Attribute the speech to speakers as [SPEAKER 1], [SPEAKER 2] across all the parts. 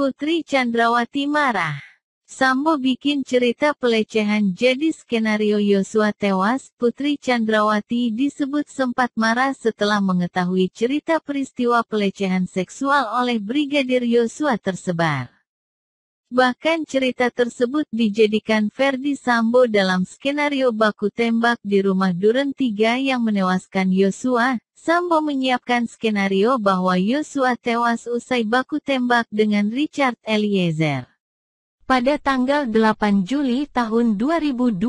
[SPEAKER 1] Putri Chandrawati marah. Sambo bikin cerita pelecehan jadi skenario Yosua tewas, Putri Chandrawati disebut sempat marah setelah mengetahui cerita peristiwa pelecehan seksual oleh Brigadir Yosua tersebar. Bahkan cerita tersebut dijadikan Verdi Sambo dalam skenario baku tembak di rumah Duren 3 yang menewaskan Yosua. Sambo menyiapkan skenario bahwa Yosua tewas usai baku tembak dengan Richard Eliezer. Pada tanggal 8 Juli tahun 2022,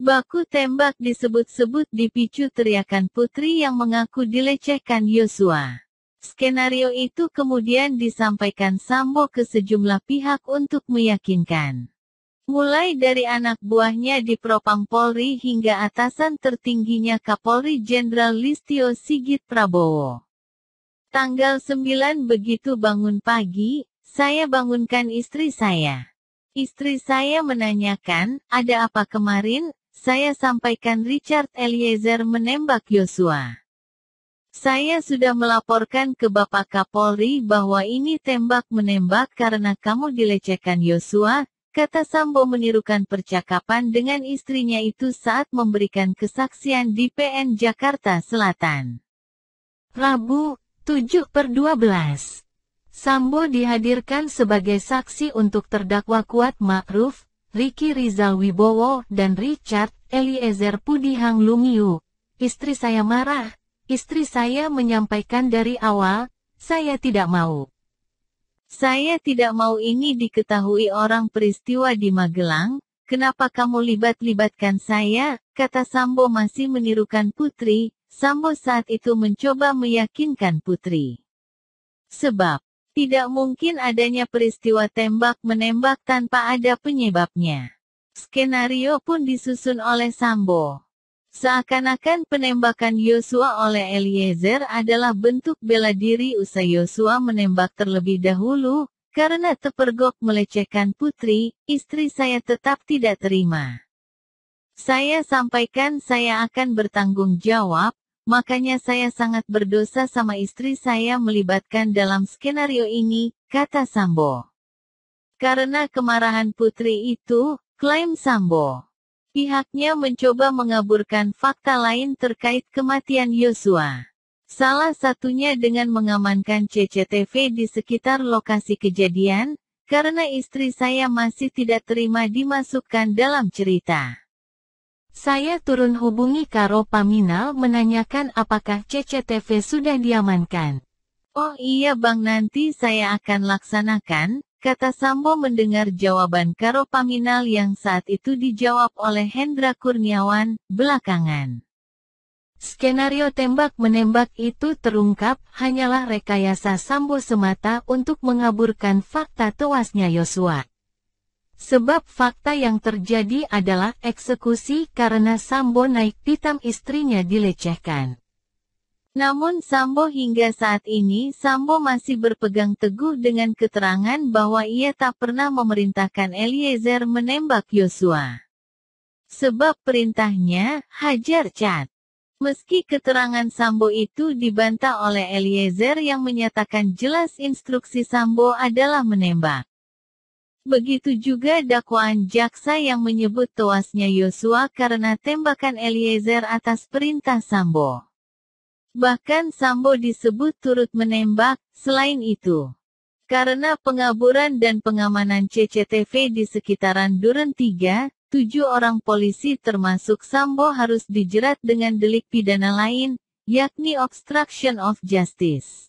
[SPEAKER 1] baku tembak disebut-sebut dipicu teriakan putri yang mengaku dilecehkan Yosua. Skenario itu kemudian disampaikan Sambo ke sejumlah pihak untuk meyakinkan. Mulai dari anak buahnya di Propang Polri hingga atasan tertingginya Kapolri Jenderal Listio Sigit Prabowo. Tanggal 9 begitu bangun pagi, saya bangunkan istri saya. Istri saya menanyakan, ada apa kemarin? Saya sampaikan Richard Eliezer menembak Yosua. Saya sudah melaporkan ke Bapak Kapolri bahwa ini tembak-menembak karena kamu dilecehkan Yosua, kata Sambo menirukan percakapan dengan istrinya itu saat memberikan kesaksian di PN Jakarta Selatan. Rabu, 7 per 12. Sambo dihadirkan sebagai saksi untuk terdakwa Kuat Ma'ruf, Riki Rizal Wibowo dan Richard Eliezer Pudihang Lumiu. Istri saya marah, istri saya menyampaikan dari awal, saya tidak mau. Saya tidak mau ini diketahui orang peristiwa di Magelang, kenapa kamu libat-libatkan saya, kata Sambo masih menirukan Putri, Sambo saat itu mencoba meyakinkan Putri. Sebab, tidak mungkin adanya peristiwa tembak-menembak tanpa ada penyebabnya. Skenario pun disusun oleh Sambo. Seakan-akan penembakan Yosua oleh Eliezer adalah bentuk bela diri usai Yosua menembak terlebih dahulu, karena tepergok melecehkan putri, istri saya tetap tidak terima. Saya sampaikan saya akan bertanggung jawab, makanya saya sangat berdosa sama istri saya melibatkan dalam skenario ini, kata Sambo. Karena kemarahan putri itu, klaim Sambo. Pihaknya mencoba mengaburkan fakta lain terkait kematian Yosua. Salah satunya dengan mengamankan CCTV di sekitar lokasi kejadian, karena istri saya masih tidak terima dimasukkan dalam cerita. Saya turun hubungi Karo Paminal menanyakan apakah CCTV sudah diamankan. Oh iya bang nanti saya akan laksanakan, kata Sambo mendengar jawaban Karo Paminal yang saat itu dijawab oleh Hendra Kurniawan, belakangan. Skenario tembak-menembak itu terungkap hanyalah rekayasa Sambo semata untuk mengaburkan fakta tewasnya Yosua. Sebab fakta yang terjadi adalah eksekusi karena Sambo naik pitam istrinya dilecehkan. Namun Sambo hingga saat ini Sambo masih berpegang teguh dengan keterangan bahwa ia tak pernah memerintahkan Eliezer menembak Yosua. Sebab perintahnya, hajar cat. Meski keterangan Sambo itu dibantah oleh Eliezer yang menyatakan jelas instruksi Sambo adalah menembak. Begitu juga dakwaan jaksa yang menyebut tewasnya Yosua karena tembakan Eliezer atas perintah Sambo. Bahkan Sambo disebut turut menembak, selain itu. Karena pengaburan dan pengamanan CCTV di sekitaran Duren 3, tujuh orang polisi termasuk Sambo harus dijerat dengan delik pidana lain, yakni obstruction of justice.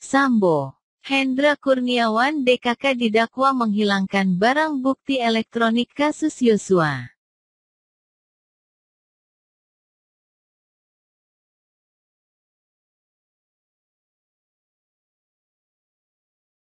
[SPEAKER 1] Sambo, Hendra Kurniawan DKK didakwa menghilangkan barang bukti elektronik kasus Yosua.